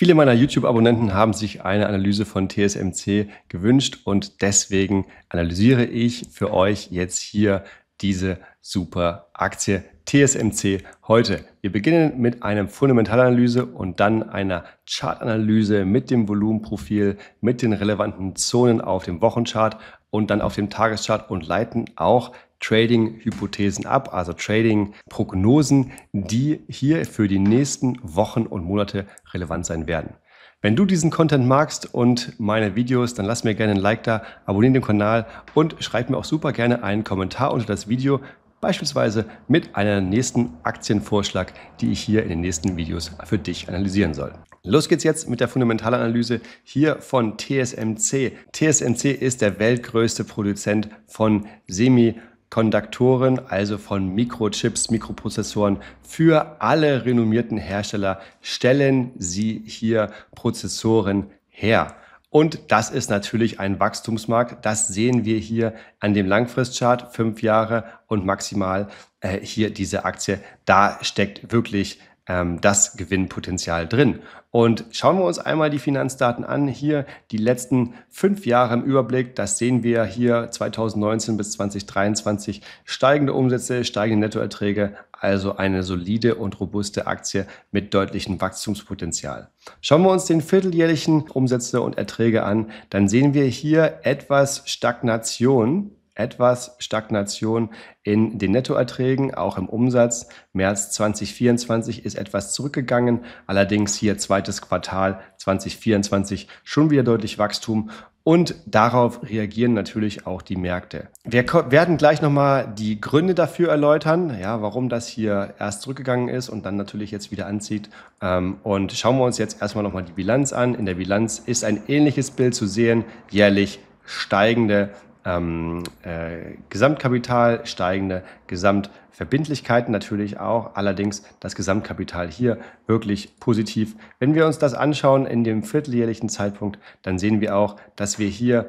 Viele meiner YouTube-Abonnenten haben sich eine Analyse von TSMC gewünscht und deswegen analysiere ich für euch jetzt hier diese super Aktie TSMC heute. Wir beginnen mit einem Fundamentalanalyse und dann einer Chartanalyse mit dem Volumenprofil, mit den relevanten Zonen auf dem Wochenchart und dann auf dem Tageschart und leiten auch Trading-Hypothesen ab, also Trading-Prognosen, die hier für die nächsten Wochen und Monate relevant sein werden. Wenn du diesen Content magst und meine Videos, dann lass mir gerne ein Like da, abonniere den Kanal und schreib mir auch super gerne einen Kommentar unter das Video, beispielsweise mit einem nächsten Aktienvorschlag, die ich hier in den nächsten Videos für dich analysieren soll. Los geht's jetzt mit der Fundamentalanalyse hier von TSMC. TSMC ist der weltgrößte Produzent von Semi- Konduktoren, also von Mikrochips, Mikroprozessoren für alle renommierten Hersteller stellen sie hier Prozessoren her. Und das ist natürlich ein Wachstumsmarkt. Das sehen wir hier an dem Langfristchart, fünf Jahre und maximal äh, hier diese Aktie. Da steckt wirklich ähm, das Gewinnpotenzial drin. Und schauen wir uns einmal die Finanzdaten an. Hier die letzten fünf Jahre im Überblick. Das sehen wir hier 2019 bis 2023 steigende Umsätze, steigende Nettoerträge. Also eine solide und robuste Aktie mit deutlichem Wachstumspotenzial. Schauen wir uns den vierteljährlichen Umsätze und Erträge an, dann sehen wir hier etwas Stagnation etwas Stagnation in den Nettoerträgen, auch im Umsatz. März 2024 ist etwas zurückgegangen, allerdings hier zweites Quartal 2024 schon wieder deutlich Wachstum und darauf reagieren natürlich auch die Märkte. Wir werden gleich nochmal die Gründe dafür erläutern, ja, warum das hier erst zurückgegangen ist und dann natürlich jetzt wieder anzieht. Ähm, und schauen wir uns jetzt erstmal nochmal die Bilanz an. In der Bilanz ist ein ähnliches Bild zu sehen, jährlich steigende ähm, äh, Gesamtkapital, steigende Gesamtverbindlichkeiten natürlich auch. Allerdings das Gesamtkapital hier wirklich positiv. Wenn wir uns das anschauen in dem vierteljährlichen Zeitpunkt, dann sehen wir auch, dass wir hier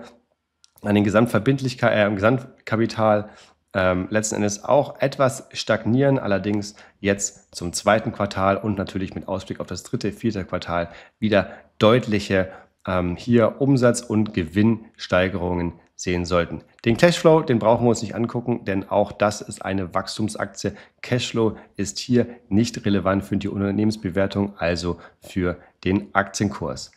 an den Gesamtverbindlichkeit, äh, Gesamtkapital ähm, letzten Endes auch etwas stagnieren, allerdings jetzt zum zweiten Quartal und natürlich mit Ausblick auf das dritte, vierte Quartal wieder deutliche ähm, hier Umsatz- und Gewinnsteigerungen sehen sollten. Den Cashflow, den brauchen wir uns nicht angucken, denn auch das ist eine Wachstumsaktie. Cashflow ist hier nicht relevant für die Unternehmensbewertung, also für den Aktienkurs.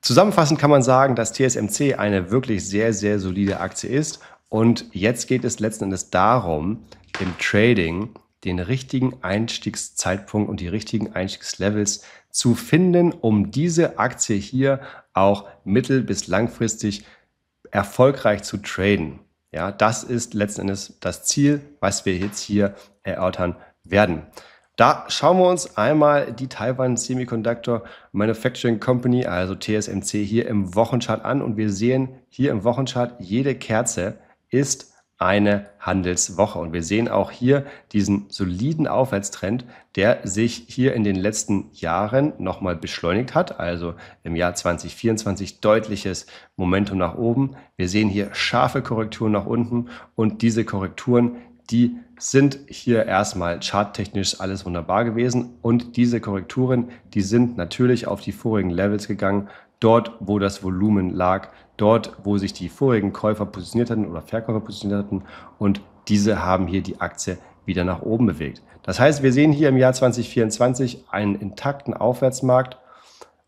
Zusammenfassend kann man sagen, dass TSMC eine wirklich sehr, sehr solide Aktie ist. Und jetzt geht es letzten Endes darum, im Trading den richtigen Einstiegszeitpunkt und die richtigen Einstiegslevels zu finden, um diese Aktie hier auch mittel- bis langfristig zu erfolgreich zu traden. Ja, das ist letzten Endes das Ziel, was wir jetzt hier erörtern werden. Da schauen wir uns einmal die Taiwan Semiconductor Manufacturing Company, also TSMC, hier im Wochenchart an und wir sehen hier im Wochenchart, jede Kerze ist eine Handelswoche. Und wir sehen auch hier diesen soliden Aufwärtstrend, der sich hier in den letzten Jahren nochmal beschleunigt hat. Also im Jahr 2024 deutliches Momentum nach oben. Wir sehen hier scharfe Korrekturen nach unten und diese Korrekturen, die sind hier erstmal charttechnisch alles wunderbar gewesen und diese Korrekturen, die sind natürlich auf die vorigen Levels gegangen, dort wo das Volumen lag, dort, wo sich die vorigen Käufer positioniert hatten oder Verkäufer positioniert hatten und diese haben hier die Aktie wieder nach oben bewegt. Das heißt, wir sehen hier im Jahr 2024 einen intakten Aufwärtsmarkt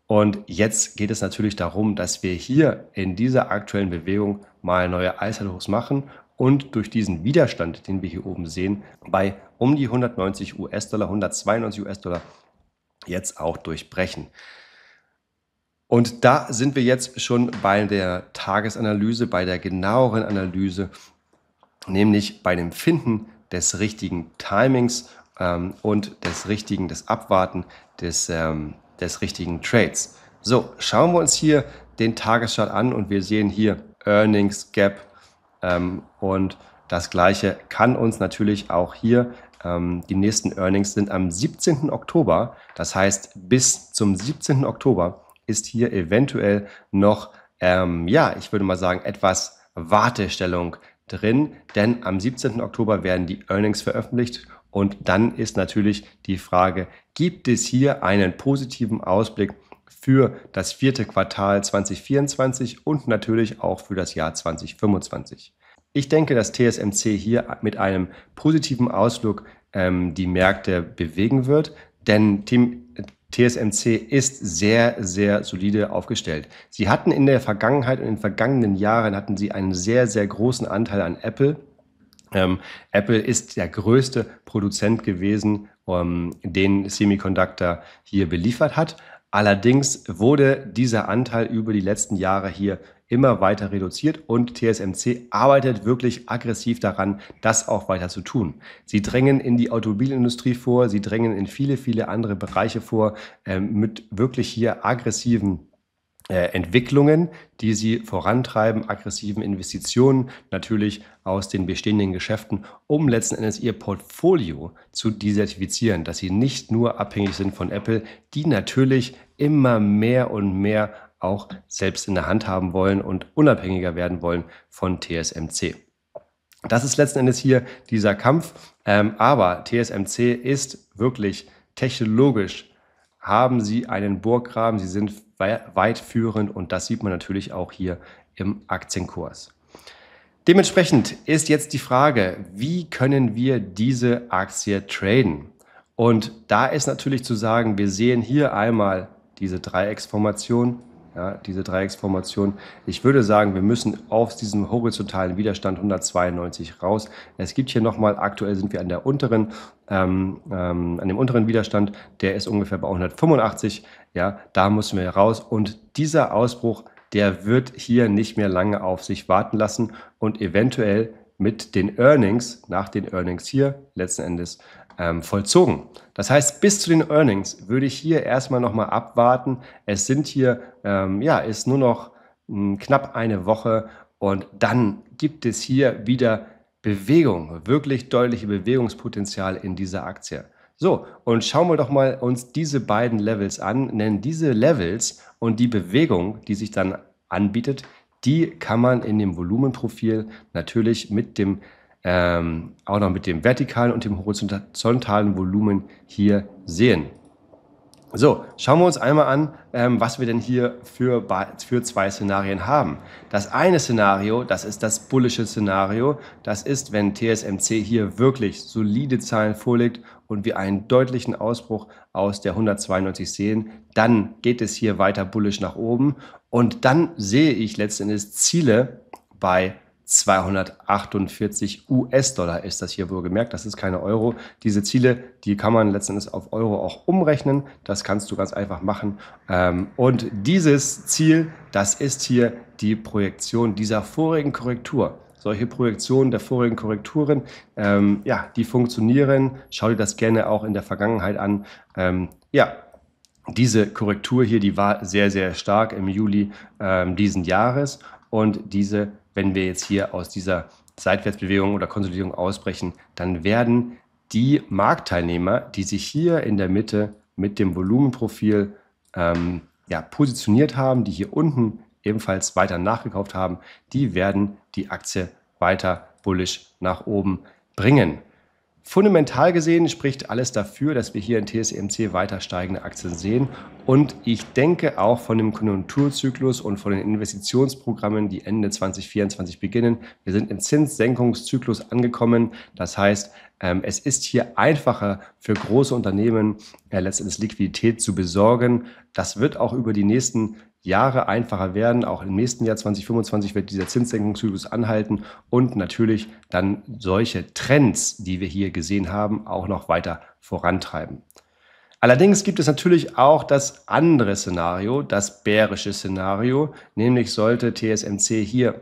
und jetzt geht es natürlich darum, dass wir hier in dieser aktuellen Bewegung mal neue Allzeithochs machen und durch diesen Widerstand, den wir hier oben sehen, bei um die 190 US-Dollar, 192 US-Dollar jetzt auch durchbrechen. Und da sind wir jetzt schon bei der Tagesanalyse, bei der genaueren Analyse, nämlich bei dem Finden des richtigen Timings ähm, und des richtigen, des Abwarten des, ähm, des richtigen Trades. So, schauen wir uns hier den Tagesschart an und wir sehen hier Earnings Gap ähm, und das gleiche kann uns natürlich auch hier ähm, die nächsten Earnings sind am 17. Oktober. Das heißt, bis zum 17. Oktober ist hier eventuell noch, ähm, ja, ich würde mal sagen, etwas Wartestellung drin, denn am 17. Oktober werden die Earnings veröffentlicht und dann ist natürlich die Frage, gibt es hier einen positiven Ausblick für das vierte Quartal 2024 und natürlich auch für das Jahr 2025? Ich denke, dass TSMC hier mit einem positiven Ausblick ähm, die Märkte bewegen wird, denn Team TSMC ist sehr, sehr solide aufgestellt. Sie hatten in der Vergangenheit und in den vergangenen Jahren hatten sie einen sehr, sehr großen Anteil an Apple. Ähm, Apple ist der größte Produzent gewesen, ähm, den Semiconductor hier beliefert hat. Allerdings wurde dieser Anteil über die letzten Jahre hier immer weiter reduziert und TSMC arbeitet wirklich aggressiv daran, das auch weiter zu tun. Sie drängen in die Automobilindustrie vor, sie drängen in viele, viele andere Bereiche vor äh, mit wirklich hier aggressiven äh, Entwicklungen, die sie vorantreiben, aggressiven Investitionen natürlich aus den bestehenden Geschäften, um letzten Endes ihr Portfolio zu desertifizieren, dass sie nicht nur abhängig sind von Apple, die natürlich immer mehr und mehr auch selbst in der Hand haben wollen und unabhängiger werden wollen von TSMC. Das ist letzten Endes hier dieser Kampf. Ähm, aber TSMC ist wirklich technologisch, haben sie einen Burggraben, sie sind weitführend und das sieht man natürlich auch hier im Aktienkurs. Dementsprechend ist jetzt die Frage, wie können wir diese Aktie traden? Und da ist natürlich zu sagen, wir sehen hier einmal diese Dreiecksformation, ja, diese Dreiecksformation. Ich würde sagen, wir müssen aus diesem horizontalen Widerstand 192 raus. Es gibt hier nochmal, aktuell sind wir an der unteren, ähm, ähm, an dem unteren Widerstand, der ist ungefähr bei 185. Ja, da müssen wir raus und dieser Ausbruch, der wird hier nicht mehr lange auf sich warten lassen und eventuell mit den Earnings, nach den Earnings hier letzten Endes ähm, vollzogen. Das heißt, bis zu den Earnings würde ich hier erstmal nochmal abwarten. Es sind hier, ähm, ja, ist nur noch mh, hm, knapp eine Woche und dann gibt es hier wieder Bewegung, wirklich deutliche Bewegungspotenzial in dieser Aktie. So, und schauen wir doch mal uns diese beiden Levels an, denn diese Levels und die Bewegung, die sich dann anbietet, die kann man in dem Volumenprofil natürlich mit dem ähm, auch noch mit dem vertikalen und dem horizontalen Volumen hier sehen. So, schauen wir uns einmal an, ähm, was wir denn hier für, für zwei Szenarien haben. Das eine Szenario, das ist das bullische Szenario. Das ist, wenn TSMC hier wirklich solide Zahlen vorlegt und wir einen deutlichen Ausbruch aus der 192 sehen, dann geht es hier weiter bullisch nach oben. Und dann sehe ich letztendlich Ziele bei 248 US-Dollar ist das hier wohlgemerkt. Das ist keine Euro. Diese Ziele, die kann man letzten Endes auf Euro auch umrechnen. Das kannst du ganz einfach machen. Ähm, und dieses Ziel, das ist hier die Projektion dieser vorigen Korrektur. Solche Projektionen der vorigen Korrekturen, ähm, ja, die funktionieren. Schau dir das gerne auch in der Vergangenheit an. Ähm, ja, diese Korrektur hier, die war sehr, sehr stark im Juli ähm, diesen Jahres und diese wenn wir jetzt hier aus dieser Seitwärtsbewegung oder Konsolidierung ausbrechen, dann werden die Marktteilnehmer, die sich hier in der Mitte mit dem Volumenprofil ähm, ja, positioniert haben, die hier unten ebenfalls weiter nachgekauft haben, die werden die Aktie weiter bullisch nach oben bringen. Fundamental gesehen spricht alles dafür, dass wir hier in TSMC e weiter steigende Aktien sehen. Und ich denke auch von dem Konjunkturzyklus und von den Investitionsprogrammen, die Ende 2024 beginnen. Wir sind im Zinssenkungszyklus angekommen. Das heißt, ähm, es ist hier einfacher für große Unternehmen äh, letztendlich Liquidität zu besorgen. Das wird auch über die nächsten Jahre einfacher werden. Auch im nächsten Jahr 2025 wird dieser Zinssenkungszyklus anhalten und natürlich dann solche Trends, die wir hier gesehen haben, auch noch weiter vorantreiben. Allerdings gibt es natürlich auch das andere Szenario, das bärische Szenario, nämlich sollte TSMC hier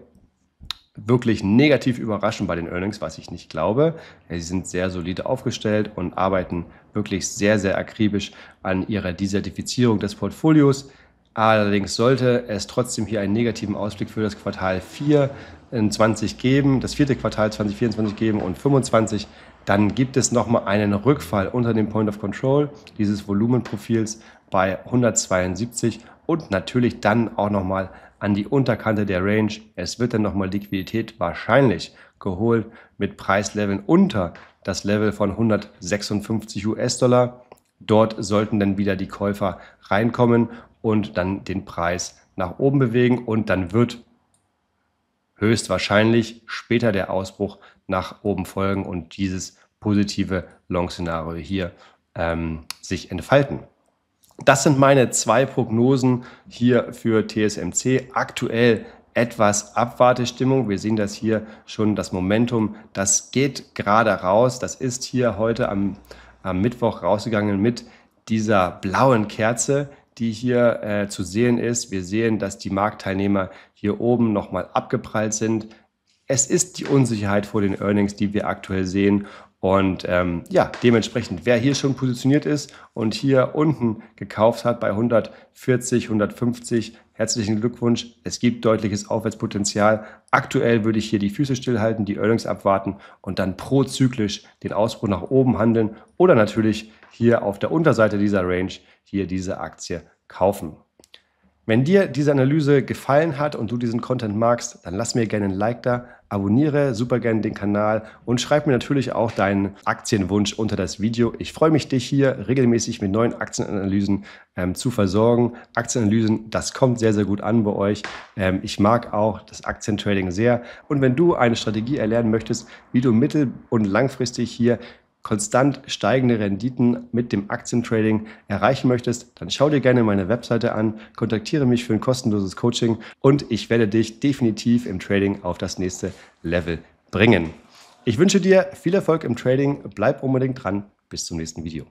wirklich negativ überraschen bei den Earnings, was ich nicht glaube. Sie sind sehr solide aufgestellt und arbeiten wirklich sehr, sehr akribisch an ihrer Desertifizierung des Portfolios. Allerdings sollte es trotzdem hier einen negativen Ausblick für das Quartal 4 in 20 geben, das vierte Quartal 2024 geben und 25, dann gibt es nochmal einen Rückfall unter dem Point of Control dieses Volumenprofils bei 172 und natürlich dann auch nochmal an die Unterkante der Range. Es wird dann nochmal Liquidität wahrscheinlich geholt mit Preisleveln unter das Level von 156 US-Dollar. Dort sollten dann wieder die Käufer reinkommen und dann den Preis nach oben bewegen und dann wird höchstwahrscheinlich später der Ausbruch nach oben folgen und dieses positive Long-Szenario hier ähm, sich entfalten. Das sind meine zwei Prognosen hier für TSMC. Aktuell etwas Abwartestimmung. Wir sehen das hier schon, das Momentum, das geht gerade raus. Das ist hier heute am, am Mittwoch rausgegangen mit dieser blauen Kerze, die hier äh, zu sehen ist. Wir sehen, dass die Marktteilnehmer hier oben nochmal abgeprallt sind. Es ist die Unsicherheit vor den Earnings, die wir aktuell sehen. Und ähm, ja, dementsprechend, wer hier schon positioniert ist und hier unten gekauft hat bei 140, 150, herzlichen Glückwunsch. Es gibt deutliches Aufwärtspotenzial. Aktuell würde ich hier die Füße stillhalten, die Earnings abwarten und dann prozyklisch den Ausbruch nach oben handeln oder natürlich hier auf der Unterseite dieser Range hier diese Aktie kaufen. Wenn dir diese Analyse gefallen hat und du diesen Content magst, dann lass mir gerne ein Like da, abonniere super gerne den Kanal und schreib mir natürlich auch deinen Aktienwunsch unter das Video. Ich freue mich, dich hier regelmäßig mit neuen Aktienanalysen ähm, zu versorgen. Aktienanalysen, das kommt sehr, sehr gut an bei euch. Ähm, ich mag auch das Aktientrading sehr. Und wenn du eine Strategie erlernen möchtest, wie du mittel- und langfristig hier konstant steigende Renditen mit dem Aktientrading erreichen möchtest, dann schau dir gerne meine Webseite an, kontaktiere mich für ein kostenloses Coaching und ich werde dich definitiv im Trading auf das nächste Level bringen. Ich wünsche dir viel Erfolg im Trading, bleib unbedingt dran, bis zum nächsten Video.